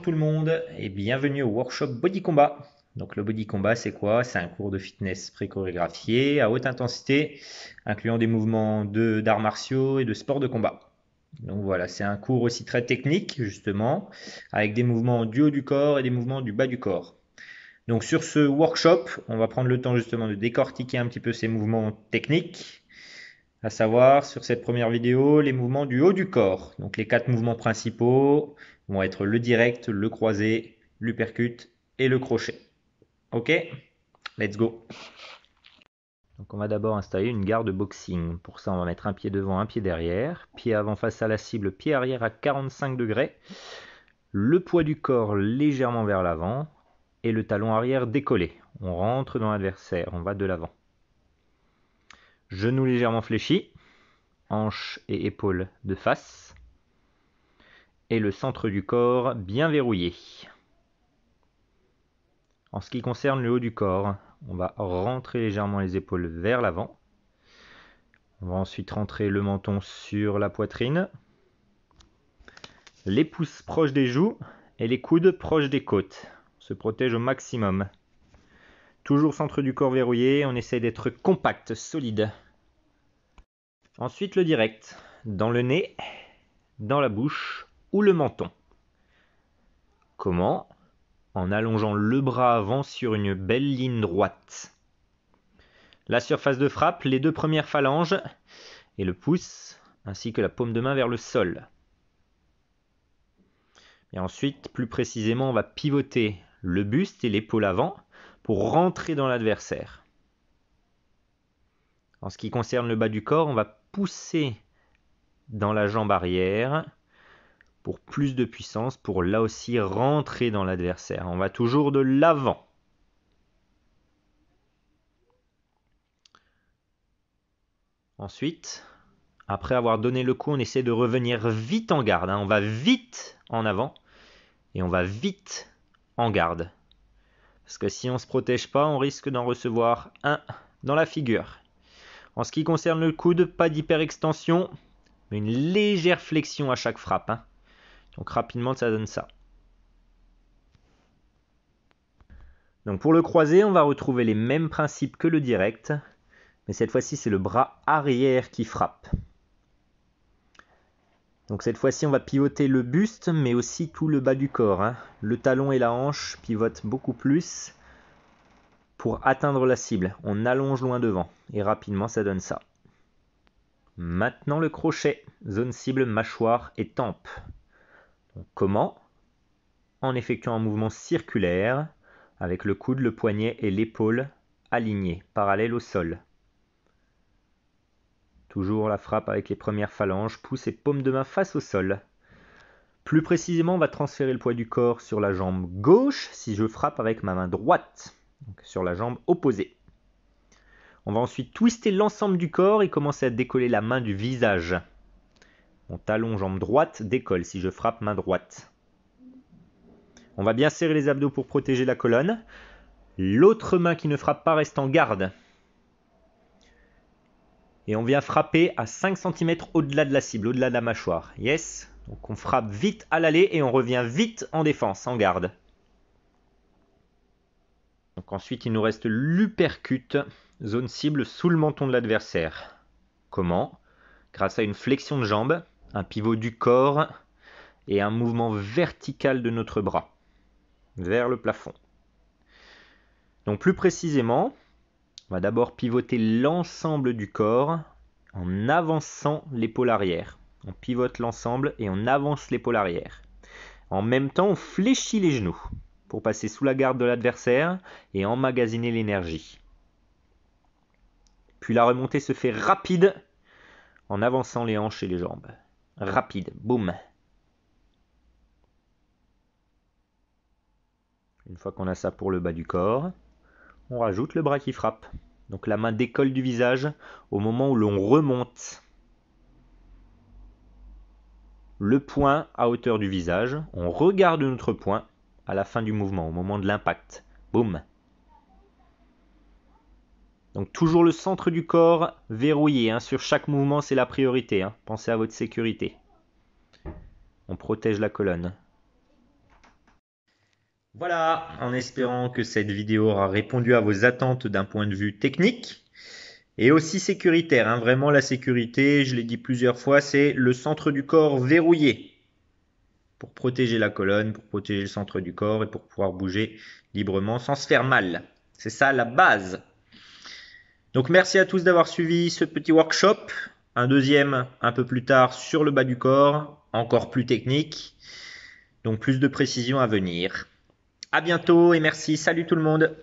tout le monde et bienvenue au workshop Body Combat. Donc le Body Combat c'est quoi C'est un cours de fitness pré-chorégraphié à haute intensité incluant des mouvements d'arts martiaux et de sports de combat. Donc voilà, c'est un cours aussi très technique justement avec des mouvements du haut du corps et des mouvements du bas du corps. Donc sur ce workshop, on va prendre le temps justement de décortiquer un petit peu ces mouvements techniques à savoir sur cette première vidéo les mouvements du haut du corps. Donc les quatre mouvements principaux vont être le direct, le croisé, l'uppercut et le crochet. Ok Let's go donc on va d'abord installer une garde boxing. Pour ça, on va mettre un pied devant, un pied derrière. Pied avant face à la cible, pied arrière à 45 degrés. Le poids du corps légèrement vers l'avant et le talon arrière décollé. On rentre dans l'adversaire, on va de l'avant. Genoux légèrement fléchis, hanches et épaules de face, et le centre du corps bien verrouillé. En ce qui concerne le haut du corps, on va rentrer légèrement les épaules vers l'avant. On va ensuite rentrer le menton sur la poitrine. Les pouces proches des joues et les coudes proches des côtes. On se protège au maximum. Toujours centre du corps verrouillé, on essaie d'être compact, solide. Ensuite le direct, dans le nez, dans la bouche ou le menton. Comment En allongeant le bras avant sur une belle ligne droite. La surface de frappe, les deux premières phalanges et le pouce, ainsi que la paume de main vers le sol. Et ensuite, plus précisément, on va pivoter le buste et l'épaule avant pour rentrer dans l'adversaire. En ce qui concerne le bas du corps, on va pousser dans la jambe arrière pour plus de puissance, pour là aussi rentrer dans l'adversaire. On va toujours de l'avant. Ensuite, après avoir donné le coup, on essaie de revenir vite en garde. Hein. On va vite en avant et on va vite en garde. Parce que si on ne se protège pas, on risque d'en recevoir un dans la figure. En ce qui concerne le coude, pas d'hyperextension, mais une légère flexion à chaque frappe. Hein. Donc rapidement, ça donne ça. Donc pour le croisé, on va retrouver les mêmes principes que le direct, mais cette fois-ci, c'est le bras arrière qui frappe. Donc cette fois-ci, on va pivoter le buste, mais aussi tout le bas du corps. Hein. Le talon et la hanche pivotent beaucoup plus pour atteindre la cible. On allonge loin devant et rapidement, ça donne ça. Maintenant le crochet, zone cible, mâchoire et tempe. comment En effectuant un mouvement circulaire avec le coude, le poignet et l'épaule alignés, parallèles au sol. Toujours la frappe avec les premières phalanges, pousse et paume de main face au sol. Plus précisément, on va transférer le poids du corps sur la jambe gauche si je frappe avec ma main droite, sur la jambe opposée. On va ensuite twister l'ensemble du corps et commencer à décoller la main du visage. Mon talon jambe droite décolle si je frappe main droite. On va bien serrer les abdos pour protéger la colonne. L'autre main qui ne frappe pas reste en garde. Et on vient frapper à 5 cm au-delà de la cible, au-delà de la mâchoire. Yes Donc on frappe vite à l'aller et on revient vite en défense, en garde. Donc ensuite, il nous reste l'upercute, zone cible sous le menton de l'adversaire. Comment Grâce à une flexion de jambe, un pivot du corps et un mouvement vertical de notre bras vers le plafond. Donc plus précisément, on va d'abord pivoter l'ensemble du corps en avançant l'épaule arrière. On pivote l'ensemble et on avance l'épaule arrière. En même temps, on fléchit les genoux pour passer sous la garde de l'adversaire et emmagasiner l'énergie. Puis la remontée se fait rapide en avançant les hanches et les jambes. Rapide, boum. Une fois qu'on a ça pour le bas du corps, on rajoute le bras qui frappe. Donc la main décolle du visage au moment où l'on remonte le point à hauteur du visage. On regarde notre point à la fin du mouvement, au moment de l'impact. Boum. Donc toujours le centre du corps verrouillé. Hein. Sur chaque mouvement, c'est la priorité. Hein. Pensez à votre sécurité. On protège la colonne. Voilà, en espérant que cette vidéo aura répondu à vos attentes d'un point de vue technique et aussi sécuritaire. Hein. Vraiment, la sécurité, je l'ai dit plusieurs fois, c'est le centre du corps verrouillé pour protéger la colonne, pour protéger le centre du corps et pour pouvoir bouger librement sans se faire mal. C'est ça la base. Donc merci à tous d'avoir suivi ce petit workshop. Un deuxième un peu plus tard sur le bas du corps, encore plus technique. Donc plus de précision à venir. À bientôt et merci. Salut tout le monde.